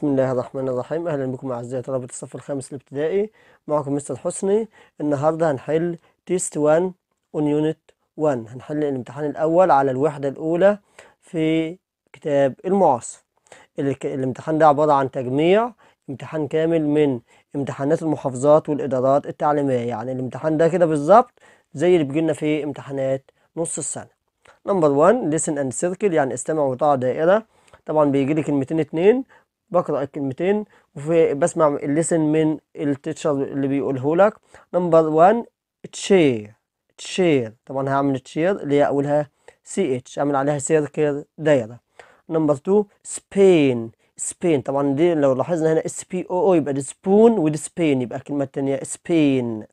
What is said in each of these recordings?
بسم الله الرحمن الرحيم أهلا بكم أعزائي طلبة الصف الخامس الابتدائي معكم مستر حسني النهاردة هنحل تيست 1 اون يونت 1 هنحل الامتحان الأول على الوحدة الأولى في كتاب المعاصر الامتحان ده عبارة عن تجميع امتحان كامل من امتحانات المحافظات والإدارات التعليمية يعني الامتحان ده كده بالظبط زي اللي لنا في امتحانات نص السنة نمبر 1 ليسن اند سيركل يعني استمع وطاع دائرة طبعا بيجي لي كلمتين اتنين بقرا الكلمتين وبسمع الليسن من التيتشر اللي بيقوله لك نمبر 1 تشير تشير طبعا هعمل تشير اللي هي اولها سي اتش اعمل عليها سيركل دايره نمبر 2 سبين سبين طبعا دي لو لاحظنا هنا اس بي او او يبقى دي سبون ودي سبين يبقى الكلمه الثانيه سبين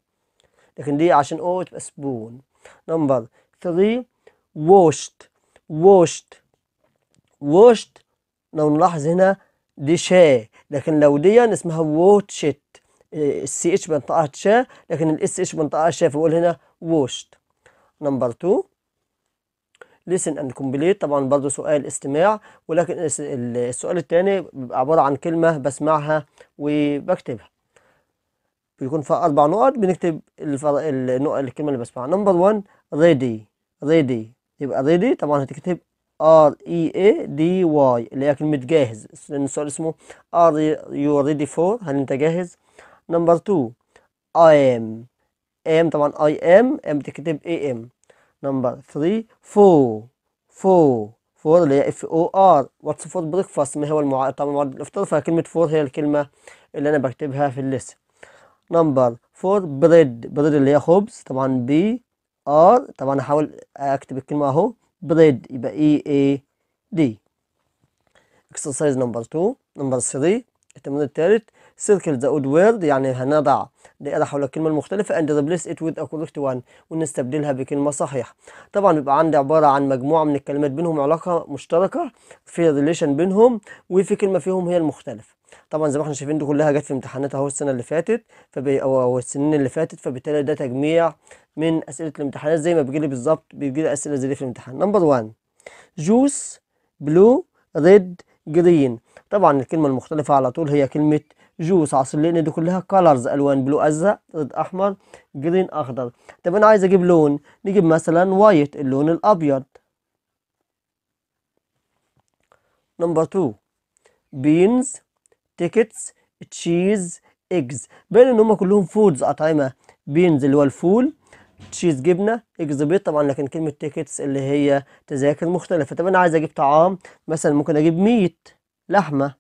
لكن دي عشان او تبقى سبون نمبر 3 واشت واشت واشت لو نلاحظ هنا دي إيه، شا لكن لو دي اسمها ووتشت السي اتش منطقة شا لكن الاس اتش منطقة شا فبقول هنا ووشت نمبر تو listen and complete طبعا برضه سؤال استماع ولكن السؤال الثاني بيبقى عبارة عن كلمة بسمعها وبكتبها بيكون فيها أربع نقط بنكتب الفر... النقط الكلمة اللي بسمعها نمبر 1 ready ready يبقى ready طبعا هتكتب ار اي اي دي واي اللي هي كلمه جاهز لان السؤال اسمه ار يو ريدي فور هل انت جاهز نمبر 2 اي ام ام طبعا اي ام ام تكتب اي ام نمبر 3 فور فور فور اللي هي اف او ار واتس فور بريكفاست ما هو طبعا معدل الافطار فكلمه فور هي الكلمه اللي انا بكتبها في الليست نمبر فور بريد بريد اللي هي خبز طبعا بي ار طبعا احاول اكتب الكلمه اهو بريد يبقى اي اي دي اكسرسايز نمبر 2 نمبر 3 التمرين الثالث سيركل ذا اود وورد يعني هنضع دائرة حول الكلمة المختلفة and replace it with a correct one ونستبدلها بكلمة صحيحة طبعا بيبقى عندي عبارة عن مجموعة من الكلمات بينهم علاقة مشتركة في ريليشن بينهم وفي كلمة فيهم هي المختلفة طبعا زي ما احنا شايفين دي كلها جت في امتحانات اهو السنه اللي فاتت فبي او السنين اللي فاتت فبالتالي ده تجميع من اسئله الامتحانات زي ما بيجيلي بالظبط بيجيلي اسئله زي دي في الامتحان نمبر 1 جوس بلو ريد جرين طبعا الكلمه المختلفه على طول هي كلمه جوس عصير لان دي كلها كلرز الوان بلو ازرق ريد احمر جرين اخضر طب انا عايز اجيب لون نجيب مثلا وايت اللون الابيض نمبر 2 بينز تيكتس تشيز ايجز باين ان هم كلهم فودز اطعمه بينز اللي هو الفول تشيز جبنه ايجز بيض طبعا لكن كلمه تيكتس اللي هي تذاكر مختلفه طب انا عايز اجيب طعام مثلا ممكن اجيب ميت لحمه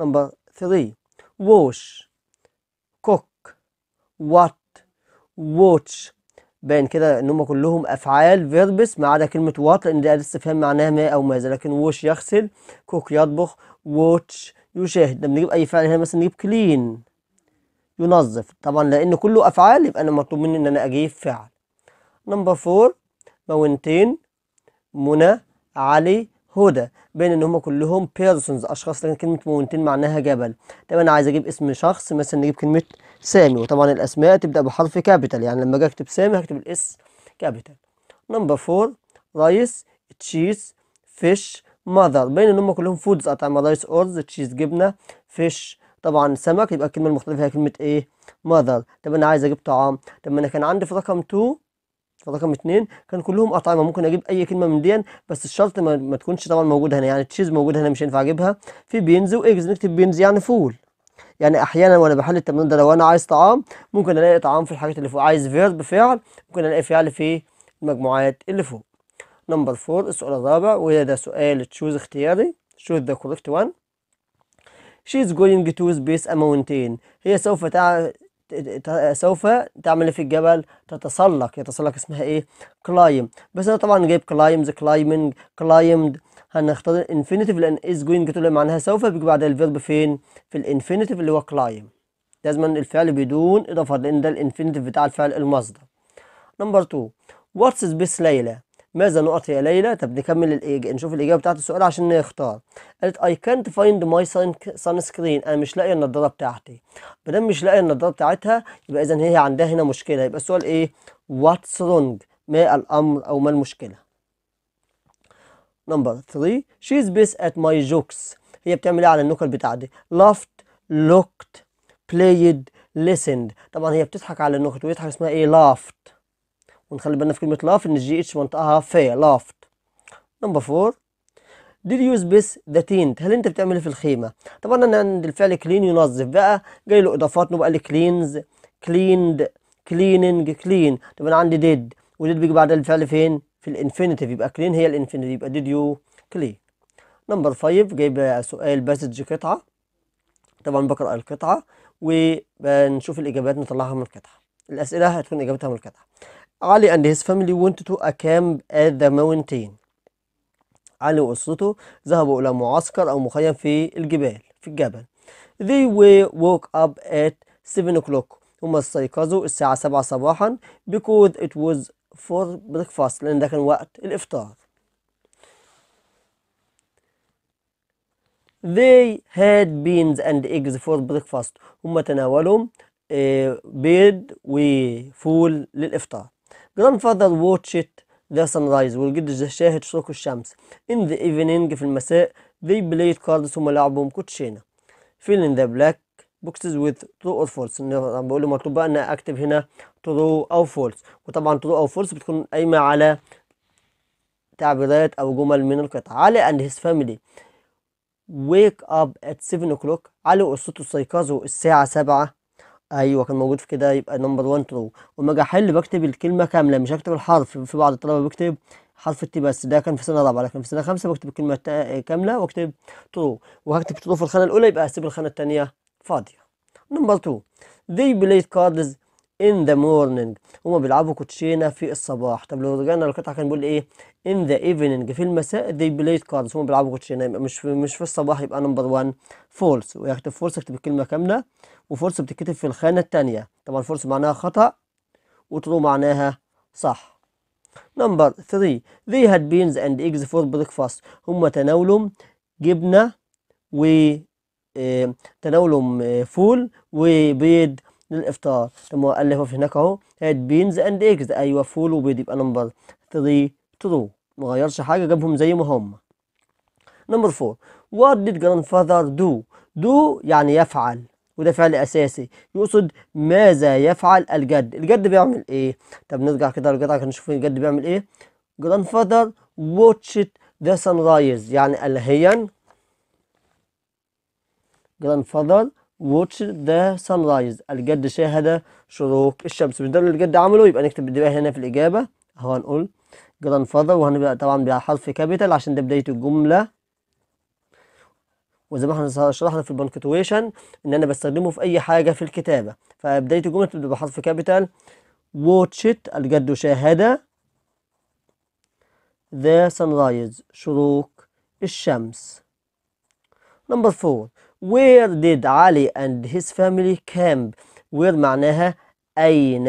نمبر 3 ووش كوك وات ووتش باين كده ان هم كلهم افعال فيربس ما عدا كلمه وات لان ده استفهام معناها ما او ماذا لكن وش يغسل كوك يطبخ واتش يشاهد لما نجيب اي فعل هنا مثلا نجيب كلين ينظف طبعا لان كله افعال يبقى انا مطلوب مني ان انا اجيب فعل نمبر فور مونتين منى علي هدى بين ان هم كلهم بيرسونز اشخاص لكن كلمه مونتين معناها جبل طب انا عايز اجيب اسم شخص مثلا نجيب كلمه سامي وطبعا الاسماء تبدا بحرف كابيتال يعني لما اجي اكتب سامي هكتب الاس كابيتال نمبر 4 رايس تشيز فيش ماذر بين ان هم كلهم فودز اطعمه رايس اورز تشيز جبنه فيش طبعا سمك يبقى الكلمه المختلفه هي كلمه ايه ماذر طب انا عايز اجيب طعام طب انا كان عندي في رقم 2 رقم اثنين كان كلهم اطعمه ممكن اجيب اي كلمه من دي بس الشرط ما, ما تكونش طبعا موجوده هنا يعني تشيز موجود هنا مش هينفع اجيبها في بينز واجز نكتب بينز يعني فول يعني احيانا وانا بحل التمرين ده لو انا عايز طعام ممكن الاقي طعام في الحاجات اللي فوق عايز فيرب فعل ممكن الاقي فعل في المجموعات اللي فوق نمبر فور السؤال الرابع وهي ده سؤال تشوز اختياري شوز ذا كوركت وان she is going to space a mountain هي سوف تع... سوف تعمل في الجبل تتسلق يتسلق اسمها ايه كلايم بس انا طبعا جايب كلايمز كلايمنج كلايمد هنختار infinitive لان is جوينج تقول معناها سوف بيجي بعد الفيرب فين في الانفينيتيف اللي هو كلايم لازما الفعل بدون اضافات لان ده الانفينيتيف بتاع الفعل المصدر نمبر 2 واتس بيس ليلى ماذا نعطي يا ليلى طب نكمل الإج... نشوف الاجابه بتاعت السؤال عشان نختار قالت اي كانت فايند ماي سان سكرين انا مش لاقيه النضاره بتاعتي ما دام مش لاقيه النضاره بتاعتها يبقى اذا هي عندها هنا مشكله يبقى السؤال ايه واتس رونج ما الامر او ما المشكله نمبر 3 شي از بيس ات ماي جوكس هي بتعمل ايه على النكت بتاعتي laughed looked played listened طبعا هي بتضحك على النكت ويضحك اسمها ايه laughed ونخلي بالنا في كلمة لاف إن الجي اتش منطقها في لافت نمبر فور ديد يوز بس the tint هل انت بتعمل في الخيمه طبعا انا عند الفعل كلين ينظف بقى جاي له اضافات نبقى لي كلينز كليند كليننج كلين طب انا عندي ديد وديد بيجي بعد الفعل فين في الانفينيتيف يبقى كلين هي الانفينيتيف يبقى ديد يو كلين نمبر 5 جايب سؤال باسج قطعه طبعا بقرا القطعه وبنشوف الاجابات نطلعها من القطعه الاسئله هتكون اجابتها من القطعه علي and his family went to a camp at the mountain. علي وأسرته ذهبوا إلى معسكر أو مخيم في الجبال في الجبل. They were woke up at 7 o'clock. هم استيقظوا الساعة 7 صباحا because it was for breakfast لأن ده كان وقت الإفطار. They had beans and eggs for breakfast. هم تناولوا بيض وفول للإفطار. Grandfather watched the sunrise والجد شاهد شروق الشمس in the evening في المساء they played cards هم لعبهم كوتشينة fill in the black boxes with true or false بقول له مطلوب بقى ان اكتب هنا true او false وطبعا true او false بتكون قايمة على تعبيرات او جمل من القطع علي and his family wake up at 7 o'clock علي واسرته استيقظوا الساعة 7 ايوه كان موجود في كده يبقى نمبر 1 ترو اما اجي احل بكتب الكلمه كامله مش هكتب الحرف في بعض الطلبه بكتب حرف التي بس ده كان في سنه رابعه لكن في سنه خمسه بكتب الكلمه كامله واكتب ترو وهكتب ترو في الخانه الاولى يبقى هسيب الخانه الثانيه فاضيه نمبر 2 they played cards in the morning هما بيلعبوا كوتشينه في الصباح طب لو رجعنا للقطعه كان بيقول ايه in the evening في المساء they played cards هما بيلعبوا كوتشينه يبقى مش في مش في الصباح يبقى نمبر 1 فولس ويكتب فولس اكتب الكلمه كامله وفولس بتتكتب في الخانه الثانيه طبعا فولس معناها خطا وترو معناها صح نمبر 3 they had beans and eggs for breakfast هما تناولوا جبنه و آه، تناولهم آه، فول وبيض للإفطار لما في هناك أهو هاد بينز أند إيجز أيوه فول وبيض يبقى نمبر 3 ترو غيرش حاجة جابهم زي ما هم نمبر 4 وات ديد grandfather دو دو يعني يفعل وده فعل أساسي يقصد ماذا يفعل الجد الجد بيعمل إيه طب نرجع كده للجد عشان نشوف الجد بيعمل إيه grandfather watched the sunrise يعني الهيا grandfather واتش ذا سان رايز الجد شاهد شروق الشمس مش ده اللي الجد عمله يبقى نكتب دماغ هنا في الإجابة أهو هنقول جراند فاذر وهنبدأ طبعا بحرف كابيتال عشان ده بداية الجملة وزي ما احنا شرحنا في البنكتويشن ان انا بستخدمه في اي حاجه في الكتابه فبدايه الجمله بتبقى بحرف كابيتال واتشت الجد شاهد ذا سان رايز شروق الشمس نمبر فور Where did Ali and his family camp where معناها أين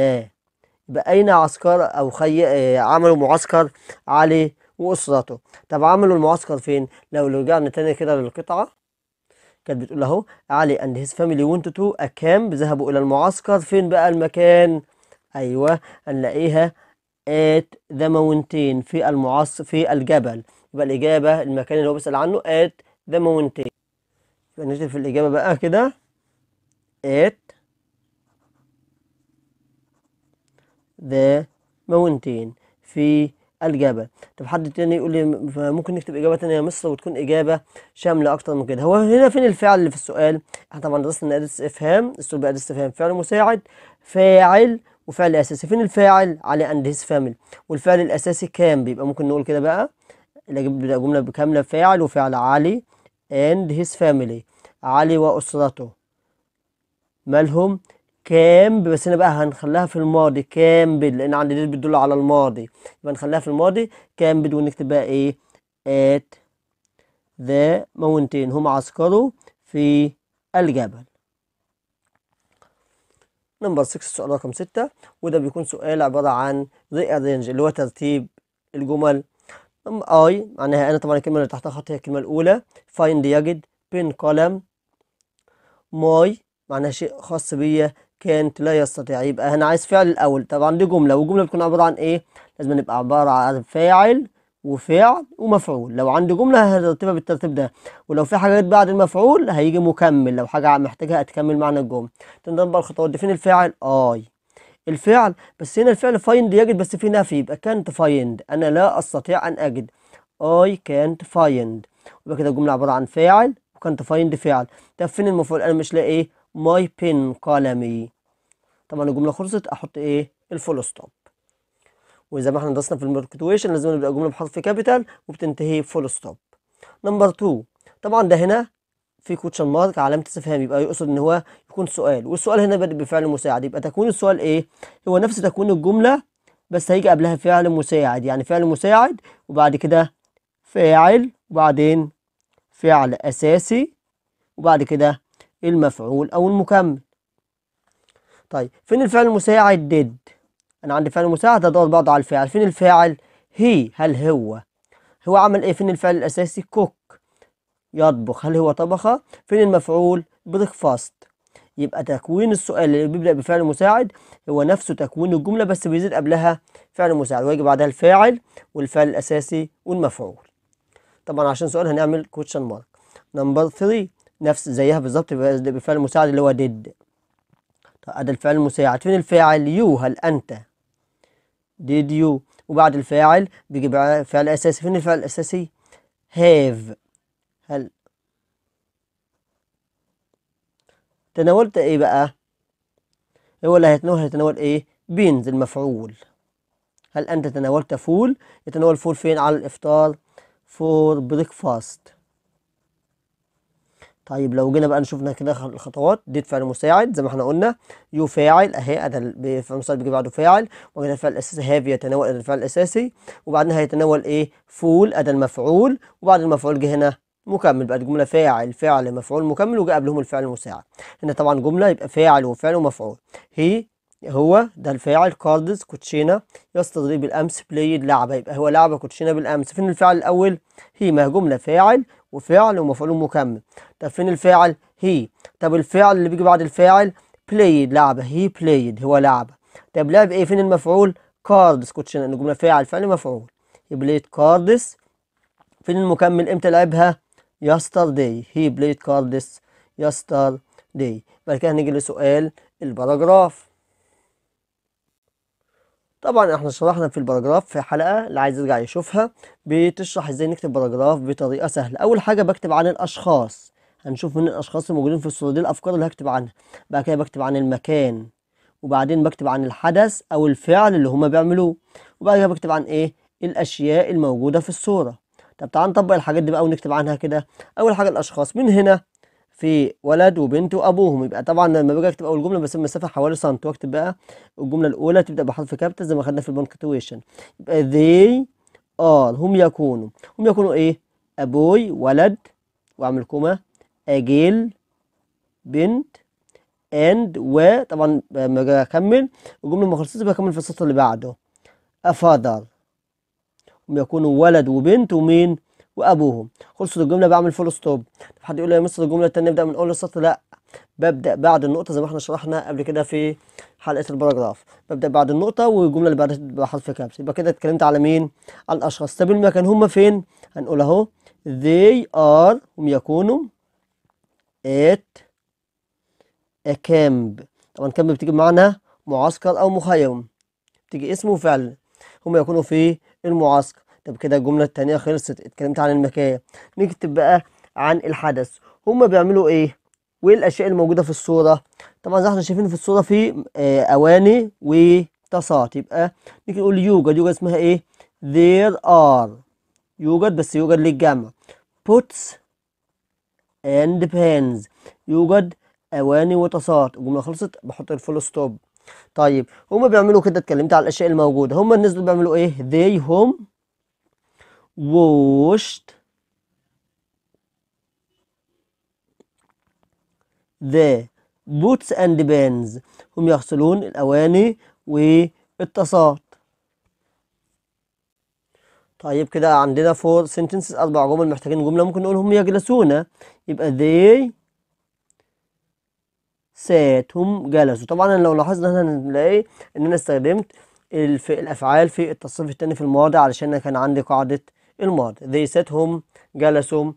يبقى أين عسكر أو خي... آه، عملوا معسكر علي وأسرته طب عملوا المعسكر فين لو رجعنا تاني كده للقطعة كانت بتقول اهو علي and his family went to a camp ذهبوا الى المعسكر فين بقى المكان ايوه هنلاقيها at the mountain في المعص في الجبل يبقى الاجابه المكان اللي هو بيسال عنه at the mountain نكتب في الإجابة بقى كده at the mountain في الجبل طب حد تاني يقول لي فممكن نكتب اجابه تانية يا مصر وتكون اجابه شامله اكتر من كده هو هنا فين الفعل اللي في السؤال احنا طبعا درسنا اداه استفهام اسلوب اداه استفهام فعل مساعد فاعل وفعل اساسي فين الفاعل على اند هيز فاميلي والفعل الاساسي كان بيبقى ممكن نقول كده بقى الجمله كامله فاعل وفعل علي اند هيز فاميلي علي وأسرته مالهم كامب بس هنا بقى هنخليها في الماضي كامب لأن عندي ديت بتدل على الماضي يبقى نخليها في الماضي كامب ونكتب بقى إيه at the mountain هم عسكروا في الجبل نمبر 6 السؤال رقم 6 وده بيكون سؤال عبارة عن rearrange اللي هو ترتيب الجمل I معناها آه، يعني أنا طبعا الكلمة اللي تحتها خط هي الكلمة الأولى find يجد pin column ماي معناها شيء خاص بيا كانت لا يستطيع يبقى هنا عايز فعل الاول طبعا دي جمله والجمله بتكون عباره عن ايه لازم نبقى عباره عن فاعل وفعل ومفعول لو عندي جمله هرتبها بالترتيب ده ولو في حاجات بعد المفعول هيجي مكمل لو حاجه محتاجها هتكمل معنى الجمله تنضم بقى الخطوات دي فين الفاعل اي الفعل بس هنا الفعل فايند يجد بس في نفي يبقى كانت فايند انا لا استطيع ان اجد اي كانت فايند يبقى كده الجمله عباره عن فاعل وكان تفايند فعل طب فين المفعول انا مش لاقي ايه ماي بين قلمي طبعا الجمله خلصت احط ايه الفول ستوب وزي ما احنا درسنا في الماركتويشن لازم نبدا الجمله بحرف كابيتال وبتنتهي فول ستوب نمبر 2 طبعا ده هنا في كوتشن مارك علامه استفهام يبقى يقصد ان هو يكون سؤال والسؤال هنا بدأ بفعل مساعد يبقى تكون السؤال ايه هو نفس تكوين الجمله بس هيجي قبلها فعل مساعد يعني فعل مساعد وبعد كده فاعل وبعدين فعل أساسي وبعد كده المفعول أو المكمل طيب فين الفعل المساعد ديد أنا عندي فعل مساعد هدور برضه على الفعل فين الفاعل هي هل هو هو عمل إيه فين الفعل الأساسي كوك يطبخ هل هو طبخ فين المفعول بريكفاست يبقى تكوين السؤال اللي بيبدأ بفعل مساعد هو نفسه تكوين الجملة بس بيزيد قبلها فعل مساعد ويجي بعدها الفاعل والفعل الأساسي والمفعول طبعا عشان سؤال هنعمل كوتشن مارك نمبر 3 نفس زيها بالظبط بفعل المساعد اللي هو ديد طب ادي الفعل المساعد فين الفاعل يو هل انت ديد يو وبعد الفاعل بيجي فعل اساسي فين الفعل الاساسي هاف هل تناولت ايه بقى هو إيه اللي هيتناول هيتناول ايه بينز المفعول هل انت تناولت فول يتناول فول فين على الافطار for breakfast طيب لو جينا بقى نشوفنا كده الخطوات ديت فعل مساعد زي ما احنا قلنا يو فاعل اهي ده فعل مساعد بيجي بعده فاعل وبعدين الفعل الاساسي هاف يتناول الفعل الاساسي وبعدين هيتناول ايه فول ادى المفعول وبعد المفعول جه هنا مكمل بقى الجمله فاعل فعل مفعول مكمل وجاء قبلهم الفعل المساعد هنا طبعا جمله يبقى فاعل وفعل ومفعول هي هو ده الفاعل كاردز كوتشينا يستضيف بالامس بلايد لعبه يبقى هو لعبه كوتشينا بالامس فين الفاعل الاول هي ما جمله فاعل وفعل ومفعول مكمل طب فين الفاعل هي طب الفعل اللي بيجي بعد الفاعل بلايد لعبه هي بلايد هو لعبه طب لعب ايه فين المفعول كاردز كوتشينا ان جمله فاعل فعل مفعول بلايد كاردز فين المكمل امتى لعبها يسترداي هي بلايد كاردز يسترداي بعد كده هنيجي لسؤال الباراجراف طبعا احنا شرحنا في البراجراف في حلقة اللي عايز يرجع يشوفها بتشرح ازاي نكتب باراجراف بطريقة سهلة اول حاجة بكتب عن الاشخاص هنشوف من الاشخاص الموجودين في الصورة دي الافكار اللي هكتب عنها بعد كده بكتب عن المكان وبعدين بكتب عن الحدث او الفعل اللي هما بيعملوه وبعد كده بكتب عن ايه الاشياء الموجودة في الصورة طب تعال نطبق الحاجات دي بقى ونكتب عنها كده اول حاجة الاشخاص من هنا في ولد وبنت وابوهم يبقى طبعا لما باجي اكتب اول جمله بسيب مسافه حوالي سنت واكتب بقى الجمله الاولى تبدا بحرف كابيتال زي ما خدنا في البنكتويشن يبقى they are هم يكونوا هم يكونوا ايه ابوي ولد واعمل كوما اجيل بنت اند طبعا لما اجي اكمل الجمله ما خلصتش بكمل في السطر اللي بعده a father هم يكونوا ولد وبنت ومين وابوهم خلصت الجمله بعمل فول ستوب حد يقول لي يا مستر الجمله الثانيه نبدا من اول السطر لا ببدا بعد النقطه زي ما احنا شرحنا قبل كده في حلقه الباراجراف ببدا بعد النقطه والجمله اللي بعدها بحرف كبس يبقى كده اتكلمت على مين على الاشخاص طب المكان هم فين هنقول اهو they are هم يكونوا at a camp طبعا كامب بتيجي بمعنى معسكر او مخيم بتيجي اسمه فعل هم يكونوا في المعسكر طب كده الجملة التانية خلصت اتكلمت عن المكان نكتب بقى عن الحدث هما بيعملوا ايه وايه الاشياء الموجودة في الصورة طبعا زي ما احنا شايفين في الصورة في آه اواني وطاسات يبقى نيجي نقول يوجد يوجد اسمها ايه there are يوجد بس يوجد للجمع puts and pens يوجد اواني وطاسات الجمله خلصت بحط الفول ستوب طيب هما بيعملوا كده اتكلمت على الاشياء الموجوده هما الناس دول بيعملوا ايه they هم washed the boots and bands هم يغسلون الأواني والطاسات طيب كده عندنا فور sentences أربع جمل محتاجين جملة ممكن نقول هم يجلسون يبقى they سات هم جلسوا طبعا لو لاحظنا هنا هنلاقي إن أنا استخدمت الأفعال في التصريف الثاني في الماضي علشان كان عندي قاعدة الماضي they sat home جلسوا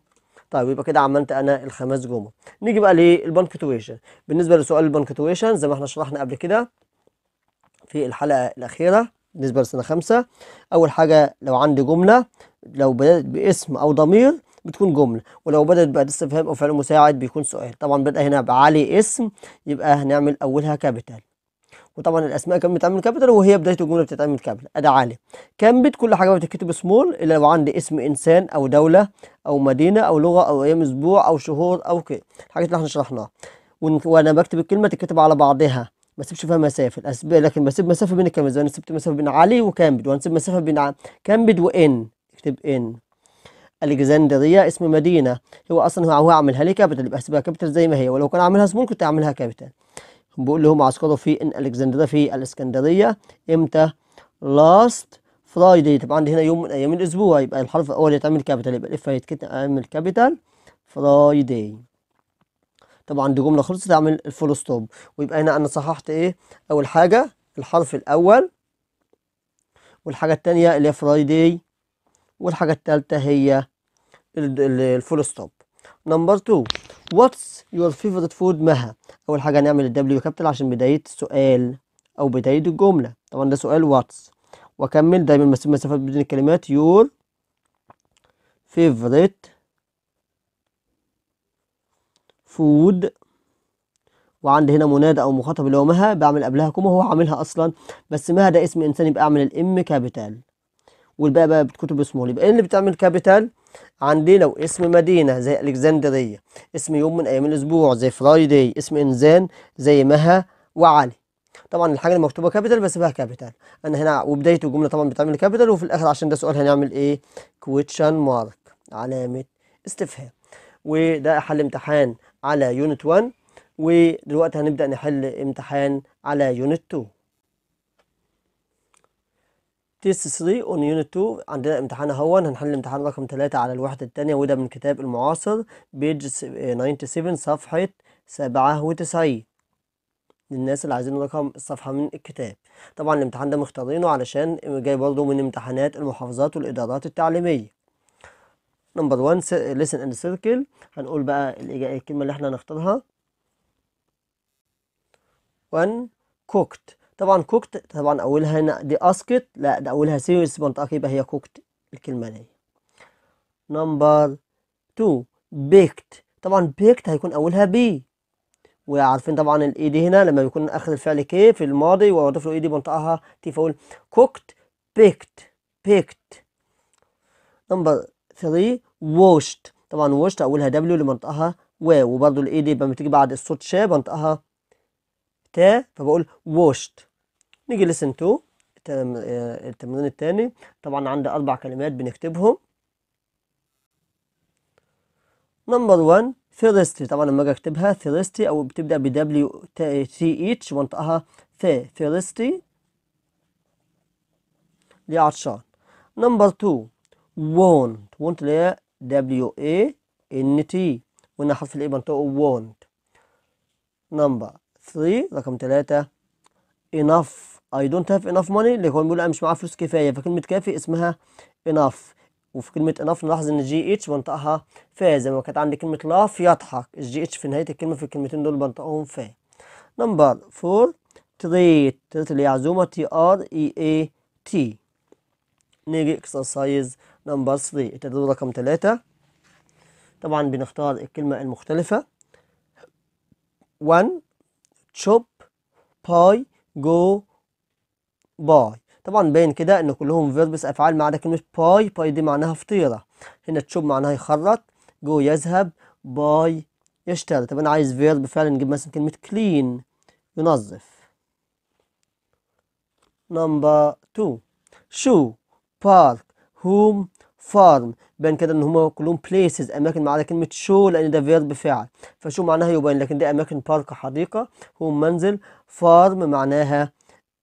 طيب يبقى كده عملت انا الخمس جمل نيجي بقى للبنكتويشن بالنسبه لسؤال البنكتويشن زي ما احنا شرحنا قبل كده في الحلقه الاخيره بالنسبه لسنه خمسة اول حاجه لو عندي جمله لو بدات باسم او ضمير بتكون جمله ولو بدات بعد استفهام او فعل مساعد بيكون سؤال طبعا بدا هنا بعلي اسم يبقى هنعمل اولها كابيتال وطبعا الاسماء كانت بتتعمل كابيتال وهي بدايه الجمله بتتعمل كابيتال ادي كان بيت كل حاجه بتتكتب سمول الا لو عندي اسم انسان او دوله او مدينه او لغه او ايام اسبوع او شهور او كده الحاجات اللي احنا شرحناها وانا بكتب الكلمه تتكتب على بعضها ما سيبش فيها مسافه الاسماء لكن بسيب مسافه بين الكلمات زي انا سبت مسافه بين علي وكامبد وهنسيب مسافه بين ع... كامبد وان اكتب ان الكسندريه اسم مدينه هو اصلا هو عاملها لي كابيتال يبقى هسيبها كابيتال زي ما هي ولو كان عاملها سمول كنت اعملها كابيتال بيقول لهم عسكروا في الكسندريه في الاسكندريه امتى لاست فرايداي طبعا عندي هنا يوم من ايام الاسبوع يبقى الحرف الاول يتعمل كابيتال يبقى الاف هيتعمل كابيتال فرايداي طبعا دي جمله خلصت اعمل الفول ستوب ويبقى هنا انا صححت ايه اول حاجه الحرف الاول والحاجه الثانيه اللي هي فرايداي والحاجه الثالثه هي الفول ستوب نمبر 2 واتس يور فيفورت فود مها اول حاجه هنعمل الدبليو كابيتال عشان بدايه السؤال او بدايه الجمله طبعا ده سؤال واتس واكمل دايما بسيب مسافات بين الكلمات يور فيفورت فود وعندي هنا منادى او مخاطب اللي هو مها بعمل قبلها كوما هو عاملها اصلا بس مها ده اسم انسان يبقى اعمل الام كابيتال والباقي بقى بتكتب اسمه يبقى اللي بتعمل كابيتال عندي لو اسم مدينة زي الكسندرية اسم يوم من ايام الاسبوع زي فرايداي اسم انسان زي مها وعلي طبعا الحاجة اللي مكتوبة كابيتال بسيبها كابيتال انا هنا وبداية الجملة طبعا بتعمل كابيتال وفي الاخر عشان ده سؤال هنعمل ايه كويتشن مارك علامة استفهام وده حل امتحان على يونت 1 ودلوقتي هنبدأ نحل امتحان على يونت 2 تيست 3 اون يونت 2 عندنا امتحان اهون هنحل امتحان رقم 3 على الوحده الثانيه وده من كتاب المعاصر بيج 97 eh, صفحه 97 للناس اللي عايزين رقم الصفحه من الكتاب طبعا الامتحان ده مختارينه علشان جاي برضه من امتحانات المحافظات والادارات التعليميه نمبر 1 ليسن and سيركل هنقول بقى الكلمه اللي احنا هنختارها 1 كوكت طبعا كوكت طبعا اولها هنا دي اسكت لا ده اولها سيريس منطقي يبقى هي كوكت الكلمه دي نمبر 2 بيكت طبعا بيكت هيكون اولها بي وعارفين طبعا الاي دي e هنا لما بيكون اخر الفعل كي في الماضي واضيف له اي دي بنطقها تي فاقول كوكت بيكت بيكت نمبر 3 ووشت طبعا ووشت اولها دبليو لمنطقها و وبرضه الاي دي e لما تيجي بعد الصوت شا بنطقها تا فبقول ووشت نيجي لسن 2 التمرين الثاني طبعا عندي أربع كلمات بنكتبهم نمبر 1 ثيرستي طبعا لما اجي اكتبها ثيرستي او بتبدا ب دبليو تي اتش وانطقها ث ثيرستي اللي هي عطشان نمبر 2 وونت وونت اللي هي دبليو اي ان تي وهنا حرف الاي بنطقه وونت نمبر 3 رقم 3 enough I don't have enough money اللي هو بيقول انا مش معايا فلوس كفايه فكلمه كافي اسمها enough وفي كلمه enough نلاحظ ان جي اتش بنطقها فا زي ما كانت عندي كلمه لاف يضحك الجي اتش في نهايه الكلمه في الكلمتين دول بنطقهم فا نمبر 4 تريت تريت اللي هي عزومه تي ار اي اي تي نيجي اكسرسايز نمبر 3 التدريب رقم 3 طبعا بنختار الكلمه المختلفه 1 chop pie go باي طبعا باين كده ان كلهم فيربس افعال ما عدا كلمه باي باي دي معناها فطيره هنا تشوب معناها يخرط جو يذهب باي يشتري طب انا عايز فيرب فعلا نجيب مثلا كلمه كلين ينظف نمبر 2 شو بارك هوم فارم بين كده ان هما كلهم بليسز اماكن ما عدا كلمه شو لان ده فيرب فعل فشو معناها يبين لكن ده اماكن بارك حديقه هوم منزل فارم معناها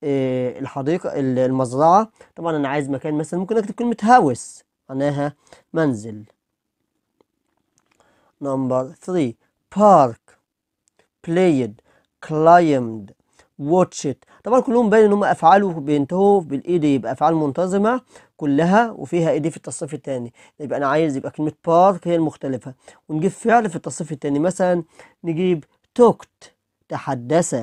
آه، الحديقة المزرعة طبعا أنا عايز مكان مثلا ممكن أكتب كلمة هاوس معناها منزل نمبر 3 بارك بلايد كلايمد واتشت طبعا كلهم باين ان هم افعال بينتهوا بالايد يبقى افعال منتظمه كلها وفيها ايدي في التصريف الثاني يبقى انا عايز يبقى كلمه بارك هي المختلفه ونجيب فعل في التصريف الثاني مثلا نجيب توكت تحدث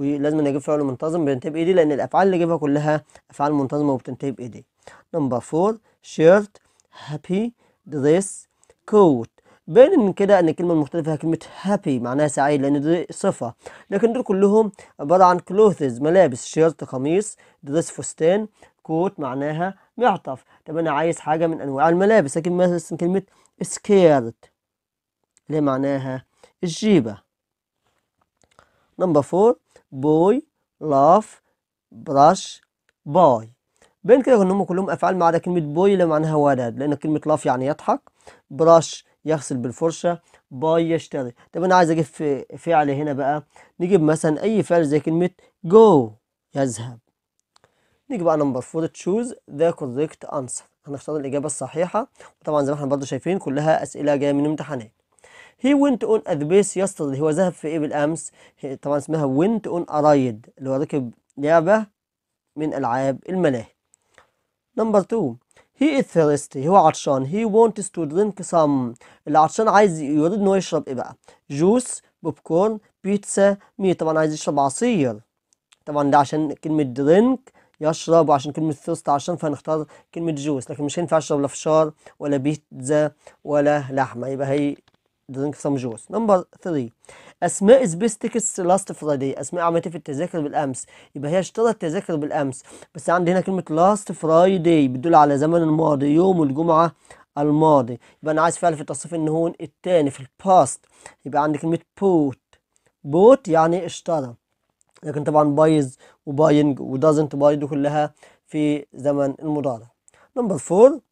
ولازم نجيب فعل منتظم بينتهي بايدي لان الافعال اللي جيبها كلها افعال منتظمه وبتنتهي بايدي نمبر 4 شيرت هابي دريس كوت باين من كده ان الكلمه المختلفه كلمه هابي معناها سعيد لان دي صفه لكن دول كلهم عباره عن كلوثز ملابس شيرت قميص دريس فستان كوت معناها معطف طب انا عايز حاجه من انواع الملابس لكن مثلا كلمه سكيرت اللي معناها الجيبه نمبر فور بوي لاف براش باي بين كده ان هم كلهم افعال ما عدا كلمه بوي اللي معناها ولد لان كلمه لاف يعني يضحك براش يغسل بالفرشه باي يشتري طب انا عايز اجيب فعل هنا بقى نجيب مثلا اي فعل زي كلمه جو يذهب نيجي بقى نمبر فور تشوز ذا كوريكت انسر هنختار الاجابه الصحيحه وطبعا زي ما احنا برضو شايفين كلها اسئله جايه من امتحانات هي went on at the base yesterday هو ذهب في ايه بالامس طبعا اسمها went on a ride اللي هو ركب لعبة من العاب الملاهي نمبر 2 هي is thirsty هو عطشان he wants to drink some اللي عطشان عايز يريد ان هو يشرب ايه بقى جوس بوب كورن بيتزا مي طبعا عايز يشرب عصير طبعا ده عشان كلمة درينك يشرب وعشان كلمة ثوست عشان فهنختار كلمة جوس لكن مش هينفع اشرب لا فشار ولا بيتزا ولا لحمة يبقى هي drink some juice نمبر 3 اسماء سبيس لاست فرايداي اسماء عملت في التذاكر بالامس يبقى هي اشترت تذاكر بالامس بس عندي هنا كلمه لاست فرايداي بتدل على زمن الماضي يوم الجمعه الماضي يبقى انا عايز فعل في التصريف هون الثاني في الباست يبقى عندي كلمه بوت بوت يعني اشترى لكن طبعا بايز وباينج ودازنت باي دي كلها في زمن المضارع نمبر 4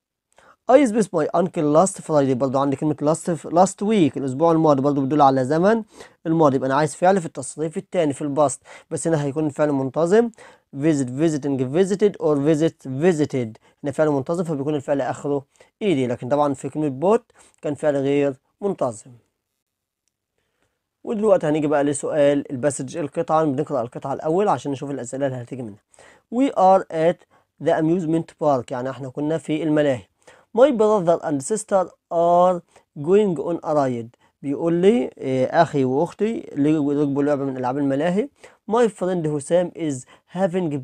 I miss my uncle last Friday برضو عندي كلمة last last week الأسبوع الماضي برضو بتدل على زمن الماضي يبقى أنا عايز فعل في التصريف التاني في الباست بس هنا هيكون الفعل منتظم visit visiting visited or visit visited هنا فعل منتظم فبيكون الفعل آخره إيدي لكن طبعا في كلمة بوت كان فعل غير منتظم ودلوقتي هنيجي بقى لسؤال الباسج القطعة بنقرأ القطعة الأول عشان نشوف الأسئلة اللي هتيجي منها we are at the amusement park يعني احنا كنا في الملاهي My brother and sister are going on a ride بيقول لي أخي وأختي ركبوا لعبة من ألعاب الملاهي My friend حسام is having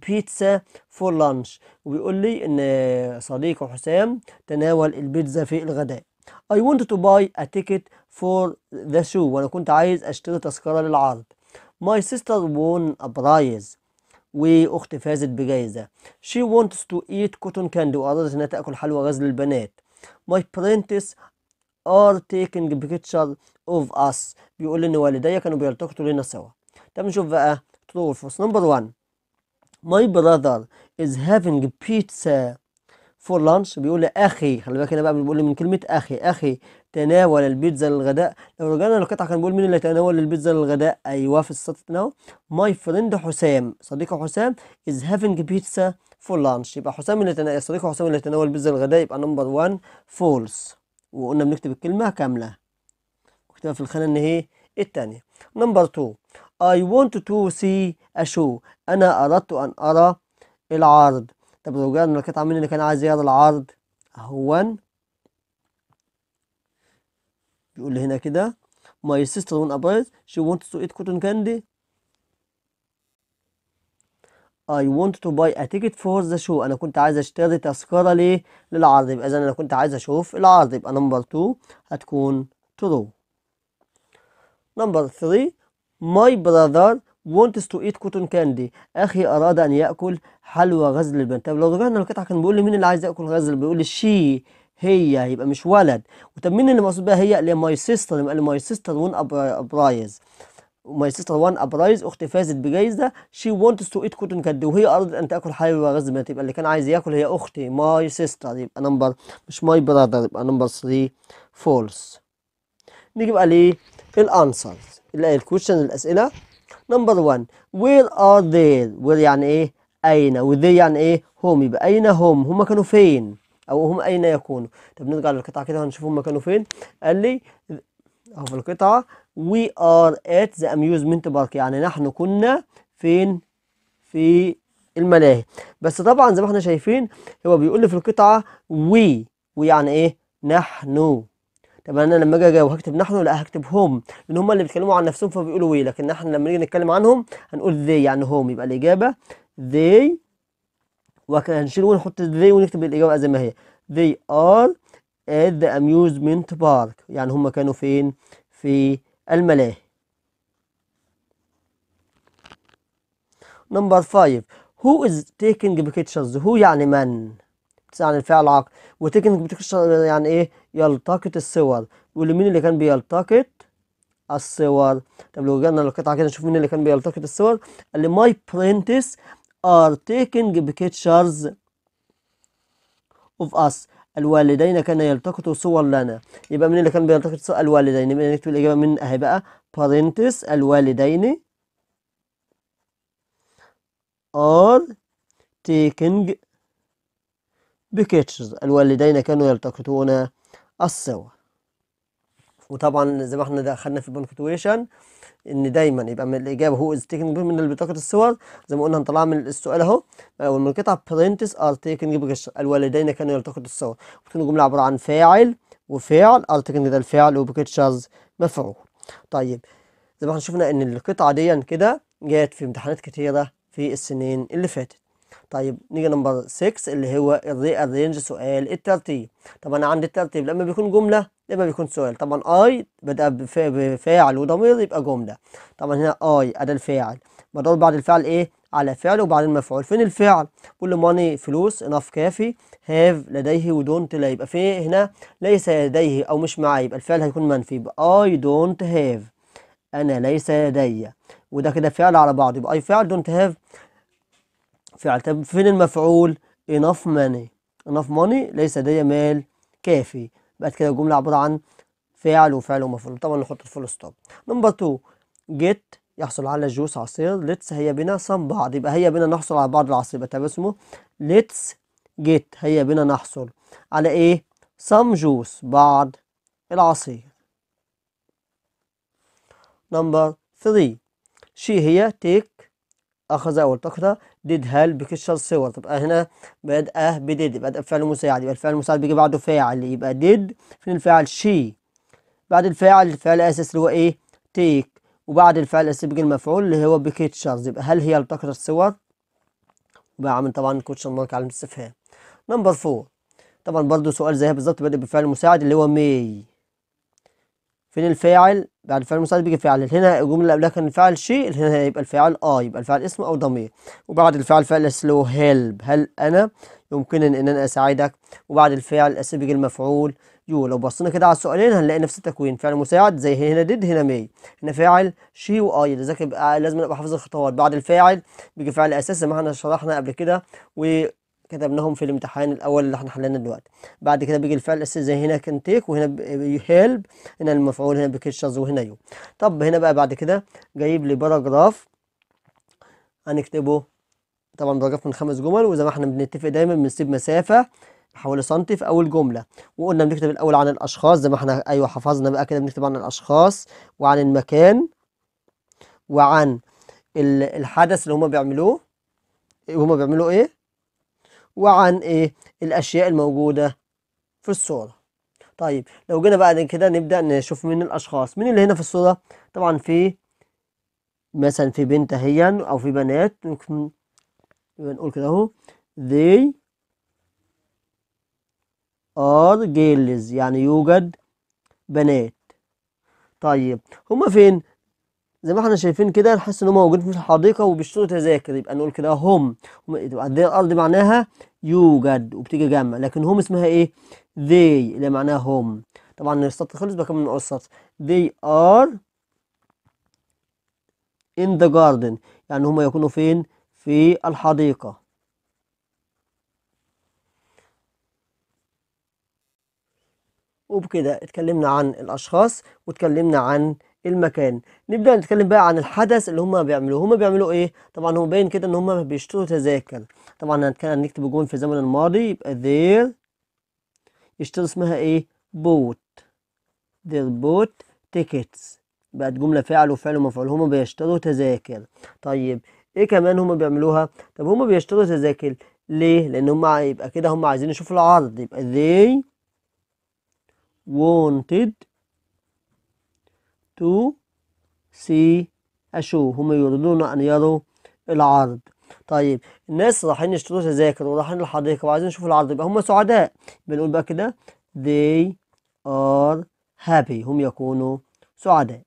pizza for lunch وبيقول لي إن صديقي حسام تناول البيتزا في الغداء I wanted to buy a ticket for the show وأنا كنت عايز أشتري تذكرة للعرض My sister won a prize واختي فازت بجائزة She wants to eat cotton candy وأرادت أنها تأكل حلوى غزل البنات My parents are taking picture of us بيقول إن والدي كانوا بيلتقطوا لنا سوا طب نشوف بقى true or false number one My brother is having pizza for lunch بيقول لي أخي خلي بالك أنا بقى بيقول لي من كلمة أخي أخي تناول البيتزا للغداء لو رجعنا للقطعه كان بيقول مين اللي تناول البيتزا للغداء ايوه في السطر ناو ماي فريند حسام صديقه حسام از هافينج بيتزا فور لانش يبقى حسام اللي تناول صديقه حسام اللي تناول البيتزا للغداء يبقى نمبر 1 فولس وقلنا بنكتب الكلمه كامله مكتوبه في الخانه ان هي الثانيه نمبر 2 I want to see a show أنا أردت أن أرى العرض طب لو رجعنا للقطعة مين اللي كان عايز يرى العرض؟ أهون بيقول لي هنا كده My sister وان upstairs she wants to eat cotton candy I want to buy a ticket for the show أنا كنت عايز أشتري تذكرة ليه؟ للعرض يبقى إذا أنا كنت عايز أشوف العرض يبقى نمبر 2 هتكون true نمبر 3 My brother wants to eat cotton candy أخي أراد أن يأكل حلوى غزل البنت طب لو رجعنا للقطعة كان بيقول لي مين اللي عايز يأكل غزل بيقول لي she هي يبقى مش ولد وطب مين اللي مقصود بيها هي اللي ماي سيستر يبقى ماي سيستر وان ابرايز ماي سيستر وان ابرايز اختي فازت بجايزه شي وونتس تو ايت كوتن كاندي وهي ارادت ان تاكل حلوى وغاز يبقى اللي كان عايز ياكل هي اختي ماي سيستر يبقى نمبر مش ماي براذر يبقى نمبر 3 فولس نيجي بقى ليه الانسرز الكويشن الاسئله نمبر 1 وير ار ذير وير يعني ايه اين وذير يعني ايه هم يبقى اين هم هم كانوا فين أو هم أين يكونوا طب نرجع للقطعة كده هنشوف هم كانوا فين قال لي أهو في القطعة وي ار ات ذا اميوزمنت بارك يعني نحن كنا فين في الملاهي بس طبعا زي ما احنا شايفين هو بيقول لي في القطعة وي ويعني ايه نحن طب انا لما اجي اجاوب هكتب نحن لا هكتب هم لان هم اللي بيتكلموا عن نفسهم فبيقولوا وي لكن احنا لما نيجي نتكلم عنهم هنقول they يعني هم يبقى الاجابه they وهنشيل ونحط they ونكتب الإجابة زي ما هي they are at the amusement park يعني هم كانوا فين في الملاهي نمبر 5 who is taking pictures هو يعني من يعني الفعل عقل وتيكنج pictures يعني ايه يلتقط الصور واللي مين اللي كان بيلتقط الصور طب لو جينا للقطعه كده نشوف مين اللي كان بيلتقط الصور اللي ماي my are taking pictures of us الوالدين كان يلتقط صور لنا يبقى من اللي كان بيلتقط صور الوالدين يبقى نكتب الإجابة من أهي بقى بارنتس الوالدين are taking pictures الوالدين كانوا يلتقطون الصور وطبعا زي ما احنا دخلنا في البنكتويشن ان دايما يبقى من الاجابه هو از تيكينج من بطاقه الصور زي ما قلنا هنطلع من السؤال اهو آه، ومن القطعه برنتس ار تيكينج الوالدين كانوا يلتقطوا الصور بتكون الجمله عباره عن فاعل وفعل ار تيكينج ده الفعل وبكتشرز مفعول طيب زي ما احنا شفنا ان القطعه دي كده جت في امتحانات كتيره في السنين اللي فاتت طيب نيجي نمبر 6 اللي هو الري ارينج سؤال الترتيب طب انا عندي الترتيب لما بيكون جمله لما بيكون سؤال طبعا اي بدأ بفاعل وضمير يبقى جمله طبعا هنا اي اداه الفاعل بدور بعد الفعل ايه على فعل وبعدين مفعول فين الفعل كل ماني فلوس انف كافي هاف لديه ودونت لا يبقى في هنا ليس لديه او مش معاه يبقى الفعل هيكون منفي يبقى اي دونت هاف انا ليس لدي وده كده فعل على بعض يبقى اي فعل دونت هاف فعل طب فين المفعول enough money enough money ليس لدي مال كافي بعد كده الجملة عبارة عن فعل وفعل ومفعول طبعا نحط الفول ستوب نمبر 2 get يحصل على جوس عصير ليتس هي بنا صم بعض يبقى هي بنا نحصل على بعض العصير يبقى اسمه ليتس جيت هي بنا نحصل على ايه صم جوس بعض العصير نمبر 3 she هي take أخذ والتقطة ديد هل بكشر صور تبقى هنا بدأ آه بديد يبقى الفعل المساعد يبقى الفعل المساعد بيجي بعده فاعل يبقى ديد فين الفاعل شي بعد الفاعل الفعل الأساسي اللي هو إيه تيك وبعد الفعل الأساسي بيجي المفعول اللي هو بكيتشر يبقى هل هي التقط الصور يبقى عامل طبعا كوتشر مارك علامة استفهام نمبر فور طبعا برضه سؤال زيها بالظبط بدأ بفعل مساعد اللي هو مي فين الفاعل بعد الفعل المساعد بيجي فاعل هنا الجمله اللي قبلها كان الفاعل شيء هنا هيبقى الفاعل اه يبقى الفاعل اسم او ضمير وبعد الفاعل فعل سلو هيلب هل انا يمكنني ان انا اساعدك وبعد الفعل اسيب بيجي المفعول يو لو بصينا كده على السؤالين هنلاقي نفس التكوين فعل مساعد زي هنا ديد هنا مي هنا فاعل شي واي لذلك لازم ابقى حافظ الخطوات بعد الفاعل بيجي فعل اساسي ما احنا شرحنا قبل كده و كتبناهم في الامتحان الاول اللي احنا حلينا دلوقتي بعد كده بيجي الفعل الاساسي زي هنا كان تيك وهنا هيلب هنا المفعول هنا بكيتشرز وهنا يو طب هنا بقى بعد كده جايب لي باراجراف هنكتبه طبعا باراجراف من خمس جمل وزي ما احنا بنتفق دايما بنسيب مسافه حوالي سنتي في اول جمله وقلنا بنكتب الاول عن الاشخاص زي ما احنا ايوه حفظنا بقى كده بنكتب عن الاشخاص وعن المكان وعن الحدث اللي هما بيعملوه إيه، هما بيعملوا ايه وعن ايه الاشياء الموجودة في الصورة طيب لو جينا بعد كده نبدأ نشوف مين الاشخاص مين اللي هنا في الصورة طبعا في مثلا في بنت اهي او في بنات ممكن نقول كده اهو they are girls يعني يوجد بنات طيب هما فين زي ما احنا شايفين كده نحس ان هم موجودين في الحديقه وبيشتروا تذاكر يبقى نقول كده هم تبقى الارض معناها يوجد وبتيجي جمع لكن هم اسمها ايه they اللي معناها هم طبعا السطر خلص بكمل نقص السطر they are in the garden يعني هم يكونوا فين في الحديقه وبكده اتكلمنا عن الأشخاص واتكلمنا عن المكان نبدأ نتكلم بقى عن الحدث اللي هما بيعملوه هما بيعملوا ايه طبعا هو باين كده ان هما بيشتروا تذاكر طبعا هنتكلم نكتب جون في الزمن الماضي يبقى ذير يشتروا اسمها ايه بوت ذير بوت tickets بقت جملة فعل وفعل ومفعول هما بيشتروا تذاكر طيب ايه كمان هما بيعملوها طب هما بيشتروا تذاكر ليه لان هما يبقى كده هما عايزين يشوفوا العرض يبقى they wanted to see a show هم يريدون أن يروا العرض طيب الناس رايحين يشتروا تذاكر ورايحين الحديقة وعايزين يشوفوا العرض يبقى هم سعداء بنقول بقى كده they are happy هم يكونوا سعداء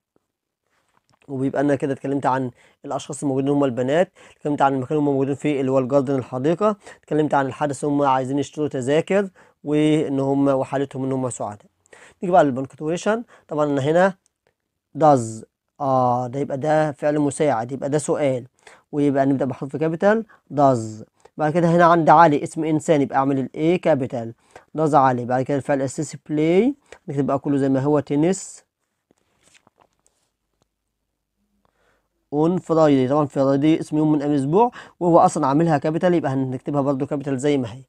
وبيبقى انا كده اتكلمت عن الاشخاص الموجودين هم البنات اتكلمت عن المكان هم موجودين فيه اللي هو الجاردن الحديقه اتكلمت عن الحدث هم عايزين يشتروا تذاكر وان هم وحالتهم ان هم سعداء نيجي بقى للبنكتويشن طبعا انا هنا does اه ده يبقى ده فعل مساعد يبقى ده سؤال ويبقى نبدأ بحرف كابيتال does بعد كده هنا عند علي اسم انسان يبقى اعمل الايه كابيتال does علي بعد كده الفعل الاساسي play نكتب بقى كله زي ما هو تنس اون فرايدي طبعا فرايدي اسم يوم من ايام الاسبوع وهو اصلا عاملها كابيتال يبقى هنكتبها برده كابيتال زي ما هي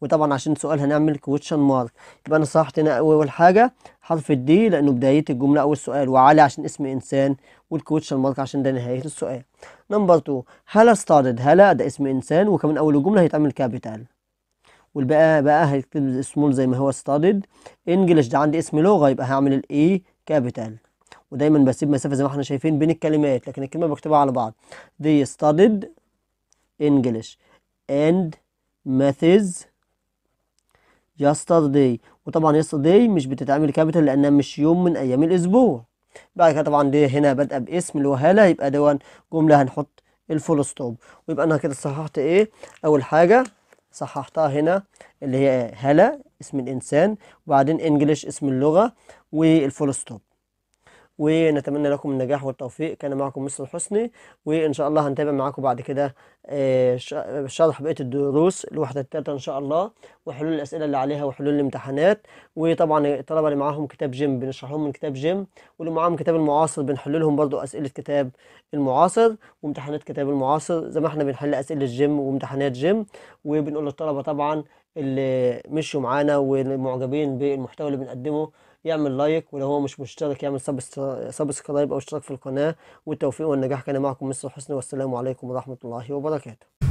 وطبعا عشان السؤال هنعمل كوتشن مارك يبقى انا صححت هنا اول حاجه حرف الدي لانه بدايه الجمله او السؤال وعلي عشان اسم انسان والكوتشن مارك عشان ده نهايه السؤال نمبر 2 هلا ستارتد هلا ده اسم انسان وكمان اول جمله هيتعمل كابيتال والباقي بقى هيكتب سمول زي ما هو ستادد انجلش ده عندي اسم لغه يبقى هعمل الاي كابيتال e ودايما بسيب مسافه زي ما احنا شايفين بين الكلمات لكن الكلمه بكتبها على بعض they studied English and maths yesterday وطبعا yesterday مش بتتعمل كابيتال لانها مش يوم من ايام الاسبوع بعد كده طبعا دي هنا بادئه باسم اللي هو هاله يبقى دون جمله هنحط الفول ستوب ويبقى انا كده صححت ايه اول حاجه صححتها هنا اللي هي هلا اسم الانسان وبعدين انجلش اسم اللغه والفول ستوب ونتمنى لكم النجاح والتوفيق كان معكم مستر حسني وإن شاء الله هنتابع معاكم بعد كده آه، شرح بقية الدروس الوحدة التالتة إن شاء الله وحلول الأسئلة اللي عليها وحلول الامتحانات وطبعا الطلبة اللي معاهم كتاب جيم بنشرح لهم من كتاب جيم واللي معاهم كتاب المعاصر بنحل لهم برضو أسئلة كتاب المعاصر وامتحانات كتاب المعاصر زي ما احنا بنحل أسئلة جيم وامتحانات جيم وبنقول للطلبة طبعا اللي مشوا معانا والمعجبين بالمحتوى اللي بنقدمه يعمل لايك ولو هو مش مشترك يعمل سبسكرايب أو اشتراك في القناة والتوفيق والنجاح كان معكم مستر حسني والسلام عليكم ورحمة الله وبركاته